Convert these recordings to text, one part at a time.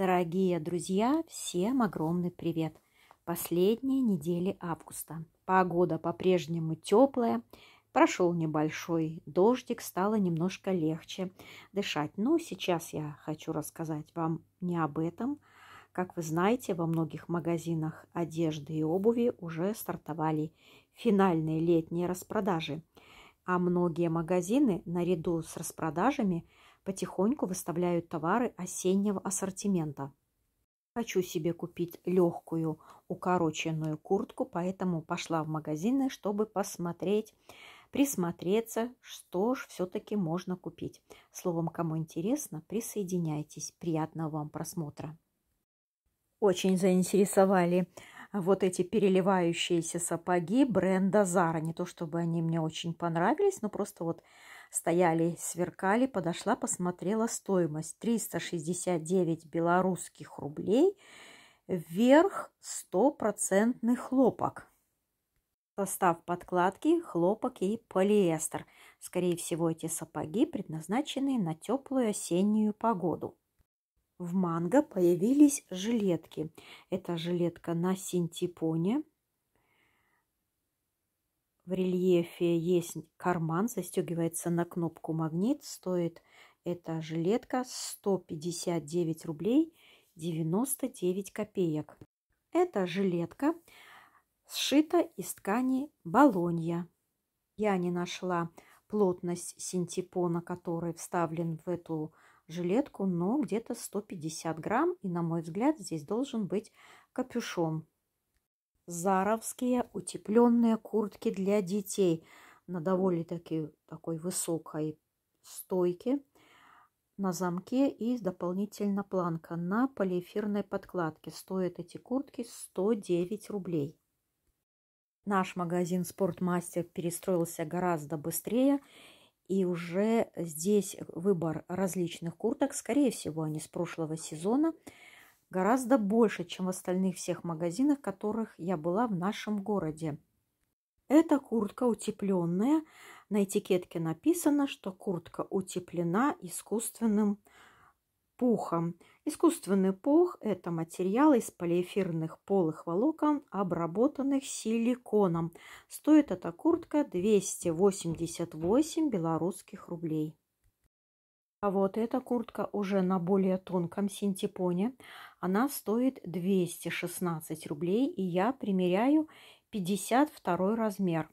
Дорогие друзья, всем огромный привет! Последние недели августа. Погода по-прежнему теплая, прошел небольшой дождик, стало немножко легче дышать. Но сейчас я хочу рассказать вам не об этом. Как вы знаете, во многих магазинах одежды и обуви уже стартовали финальные летние распродажи. А многие магазины наряду с распродажами – потихоньку выставляют товары осеннего ассортимента. Хочу себе купить легкую укороченную куртку, поэтому пошла в магазины, чтобы посмотреть, присмотреться, что ж все-таки можно купить. Словом, кому интересно, присоединяйтесь. Приятного вам просмотра. Очень заинтересовали вот эти переливающиеся сапоги бренда Zara. Не то чтобы они мне очень понравились, но просто вот стояли, сверкали, подошла, посмотрела стоимость. 369 белорусских рублей, вверх 100% хлопок. Состав подкладки – хлопок и полиэстер. Скорее всего, эти сапоги предназначены на теплую осеннюю погоду. В манго появились жилетки. Это жилетка на синтепоне, в рельефе есть карман, застегивается на кнопку магнит. Стоит эта жилетка 159 рублей 99 копеек. Эта жилетка сшита из ткани балонья. Я не нашла плотность синтепона, который вставлен в эту жилетку, но где-то 150 грамм. И, на мой взгляд, здесь должен быть капюшон заровские утепленные куртки для детей на довольно-таки такой высокой стойке на замке и дополнительно планка на полиэфирной подкладке. Стоят эти куртки 109 рублей. Наш магазин «Спортмастер» перестроился гораздо быстрее, и уже здесь выбор различных курток, скорее всего, они с прошлого сезона – гораздо больше, чем в остальных всех магазинах, которых я была в нашем городе. Эта куртка утепленная. На этикетке написано, что куртка утеплена искусственным пухом. Искусственный пух – это материал из полиэфирных полых волокон, обработанных силиконом. Стоит эта куртка 288 белорусских рублей. А вот эта куртка уже на более тонком синтепоне. Она стоит 216 рублей, и я примеряю 52 размер.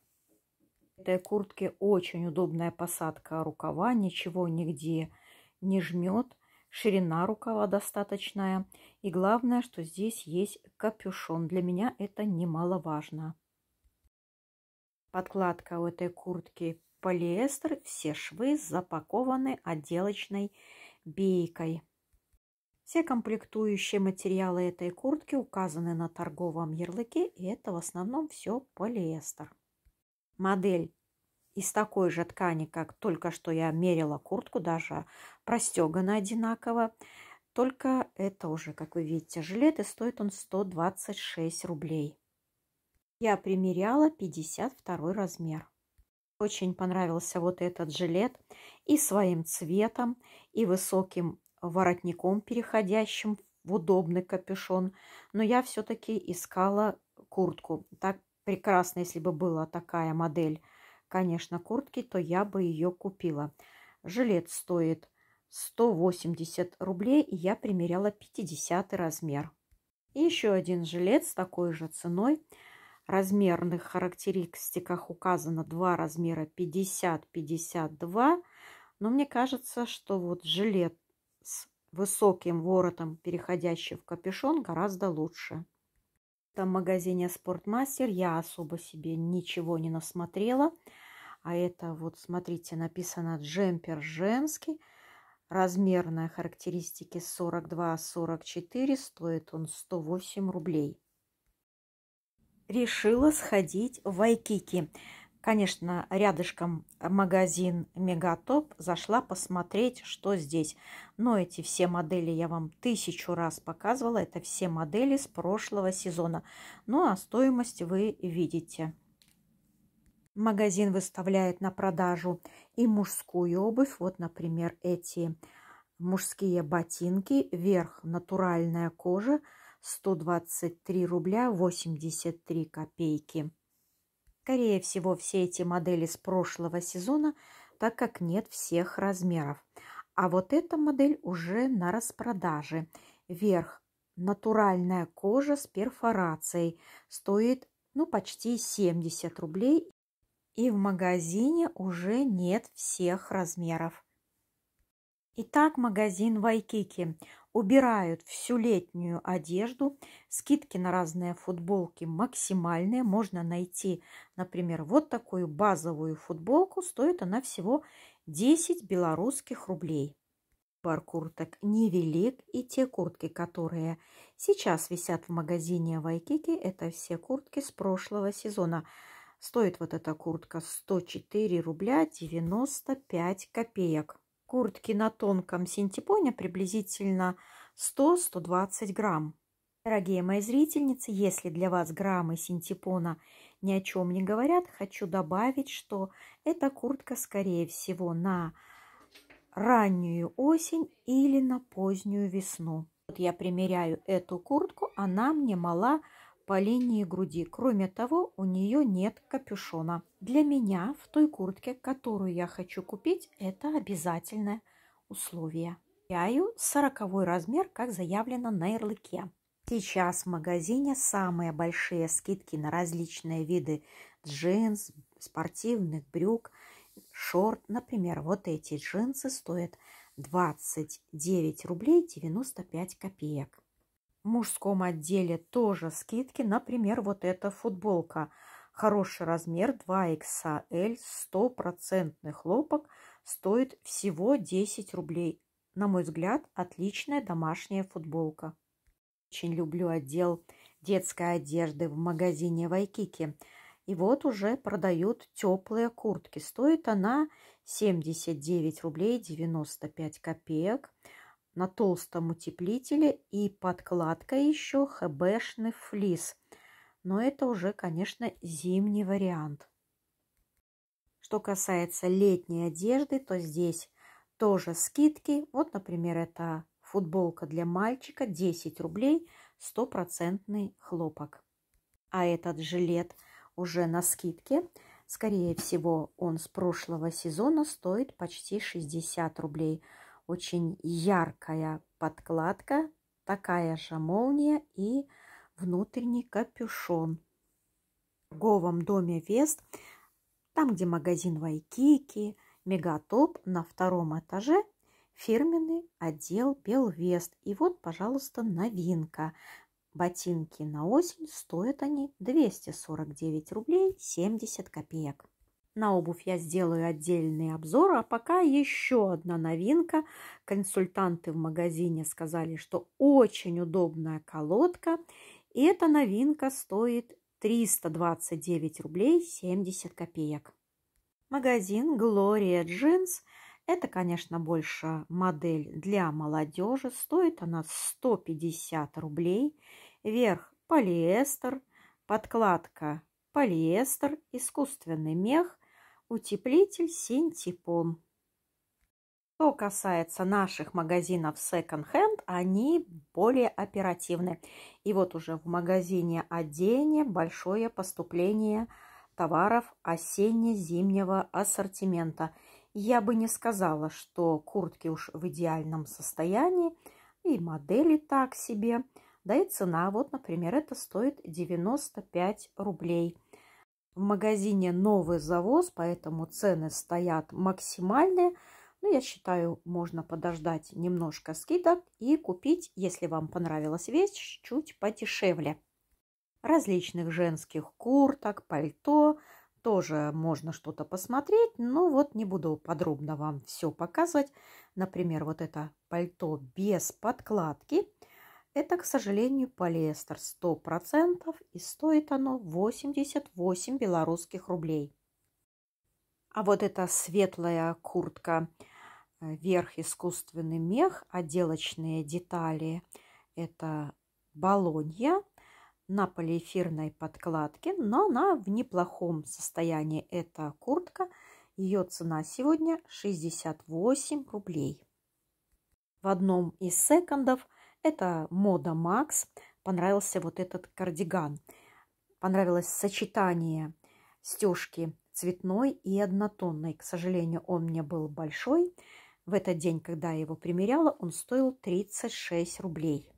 В этой куртке очень удобная посадка рукава, ничего нигде не жмет. Ширина рукава достаточная. И главное, что здесь есть капюшон. Для меня это немаловажно. Подкладка у этой куртки полиэстер, все швы запакованы отделочной бейкой. Все комплектующие материалы этой куртки указаны на торговом ярлыке, и это в основном все полиэстер. Модель из такой же ткани, как только что я мерила куртку, даже простегана одинаково. Только это уже, как вы видите, жилет, и стоит он 126 рублей. Я примеряла 52 размер. Очень понравился вот этот жилет и своим цветом, и высоким воротником, переходящим в удобный капюшон, но я все-таки искала куртку. Так прекрасно, если бы была такая модель, конечно, куртки, то я бы ее купила. Жилет стоит 180 рублей, и я примеряла 50 размер. И еще один жилет с такой же ценой. размерных характеристиках указано два размера 50-52. Но мне кажется, что вот жилет высоким воротом, переходящий в капюшон, гораздо лучше. В этом магазине «Спортмастер» я особо себе ничего не насмотрела. А это вот, смотрите, написано «Джемпер женский». Размерная характеристики 42-44, стоит он 108 рублей. Решила сходить в Вайкики. Конечно, рядышком магазин Мегатоп зашла посмотреть, что здесь. Но эти все модели я вам тысячу раз показывала. Это все модели с прошлого сезона. Ну а стоимость вы видите. Магазин выставляет на продажу и мужскую обувь. Вот, например, эти мужские ботинки. Верх натуральная кожа. 123 рубля 83 копейки. Скорее всего, все эти модели с прошлого сезона, так как нет всех размеров. А вот эта модель уже на распродаже. Верх натуральная кожа с перфорацией. Стоит ну почти 70 рублей. И в магазине уже нет всех размеров. Итак, магазин Вайкики убирают всю летнюю одежду. Скидки на разные футболки максимальные. Можно найти, например, вот такую базовую футболку. Стоит она всего 10 белорусских рублей. Выбор курток невелик, и те куртки, которые сейчас висят в магазине Вайкики, это все куртки с прошлого сезона. Стоит вот эта куртка 104 рубля 95 копеек куртки на тонком синтепоне приблизительно 100-120 грамм. Дорогие мои зрительницы, если для вас граммы синтепона ни о чем не говорят, хочу добавить, что эта куртка, скорее всего, на раннюю осень или на позднюю весну. Вот я примеряю эту куртку, она мне мала по линии груди. Кроме того, у нее нет капюшона. Для меня в той куртке, которую я хочу купить, это обязательное условие. Яю 40 размер, как заявлено на ярлыке. Сейчас в магазине самые большие скидки на различные виды джинс, спортивных брюк, шорт. Например, вот эти джинсы стоят 29 рублей 95 копеек мужском отделе тоже скидки. Например, вот эта футболка. Хороший размер 2XL, 100% хлопок, стоит всего 10 рублей. На мой взгляд, отличная домашняя футболка. Очень люблю отдел детской одежды в магазине Вайкики. И вот уже продают теплые куртки. Стоит она 79 рублей 95 копеек на толстом утеплителе и подкладка еще хбшный флис. Но это уже, конечно, зимний вариант. Что касается летней одежды, то здесь тоже скидки. Вот, например, это футболка для мальчика 10 рублей, стопроцентный хлопок. А этот жилет уже на скидке. Скорее всего, он с прошлого сезона стоит почти 60 рублей – очень яркая подкладка, такая же молния и внутренний капюшон. В торговом доме Вест, там, где магазин Вайкики, Мегатоп, на втором этаже фирменный отдел Белвест. И вот, пожалуйста, новинка. Ботинки на осень стоят они 249 рублей 70 копеек. На обувь я сделаю отдельный обзор, а пока еще одна новинка. Консультанты в магазине сказали, что очень удобная колодка. И эта новинка стоит 329 рублей 70 копеек. Магазин Gloria Jeans. Это, конечно, больше модель для молодежи. Стоит она 150 рублей. Верх полиэстер, подкладка полиэстер, искусственный мех утеплитель синтепон. Что касается наших магазинов секонд-хенд, они более оперативны. И вот уже в магазине «Одение» большое поступление товаров осенне-зимнего ассортимента. Я бы не сказала, что куртки уж в идеальном состоянии, и модели так себе, да и цена, вот, например, это стоит 95 рублей – в магазине новый завоз, поэтому цены стоят максимальные. Но ну, я считаю, можно подождать немножко скидок и купить, если вам понравилась вещь, чуть подешевле. Различных женских курток, пальто, тоже можно что-то посмотреть, но вот не буду подробно вам все показывать. Например, вот это пальто без подкладки – это, к сожалению, полиэстер 100% и стоит оно 88 белорусских рублей. А вот эта светлая куртка э, верх искусственный мех, отделочные детали – это балонья на полиэфирной подкладке, но она в неплохом состоянии. эта куртка, ее цена сегодня 68 рублей. В одном из секондов – это мода Макс. Понравился вот этот кардиган. Понравилось сочетание стежки цветной и однотонной. К сожалению, он мне был большой. В этот день, когда я его примеряла, он стоил 36 рублей.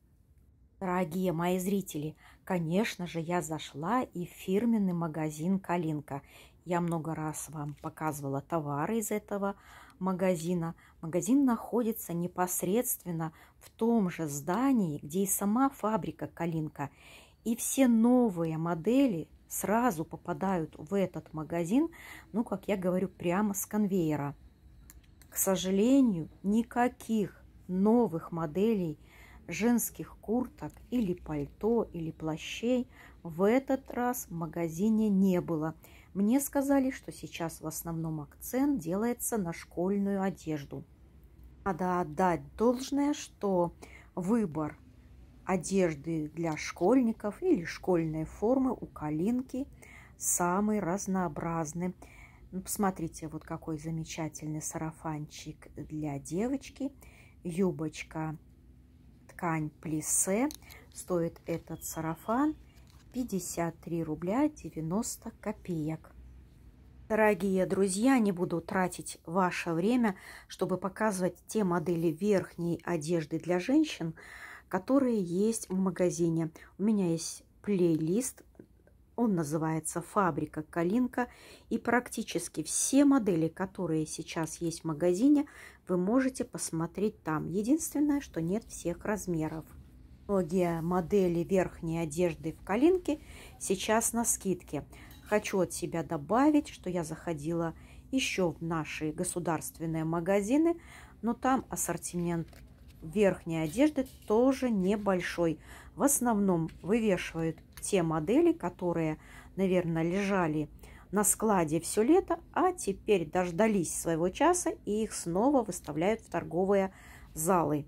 Дорогие мои зрители, конечно же, я зашла и в фирменный магазин «Калинка» Я много раз вам показывала товары из этого магазина. Магазин находится непосредственно в том же здании, где и сама фабрика «Калинка». И все новые модели сразу попадают в этот магазин, ну, как я говорю, прямо с конвейера. К сожалению, никаких новых моделей женских курток или пальто или плащей в этот раз в магазине не было – мне сказали, что сейчас в основном акцент делается на школьную одежду. Надо отдать должное, что выбор одежды для школьников или школьной формы у Калинки самый разнообразный. Ну, посмотрите, вот какой замечательный сарафанчик для девочки. Юбочка ткань плесе. Стоит этот сарафан – 53 рубля 90 копеек. Дорогие друзья, не буду тратить ваше время, чтобы показывать те модели верхней одежды для женщин, которые есть в магазине. У меня есть плейлист, он называется «Фабрика Калинка», и практически все модели, которые сейчас есть в магазине, вы можете посмотреть там. Единственное, что нет всех размеров. Многие модели верхней одежды в Калинке сейчас на скидке. Хочу от себя добавить, что я заходила еще в наши государственные магазины, но там ассортимент верхней одежды тоже небольшой. В основном вывешивают те модели, которые, наверное, лежали на складе все лето, а теперь дождались своего часа и их снова выставляют в торговые залы.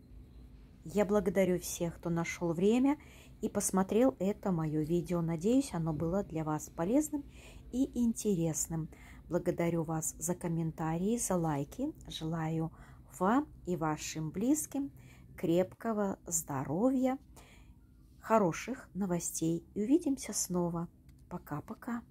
Я благодарю всех, кто нашел время и посмотрел это мое видео. Надеюсь, оно было для вас полезным и интересным. Благодарю вас за комментарии, за лайки. Желаю вам и вашим близким крепкого здоровья, хороших новостей. И увидимся снова. Пока-пока.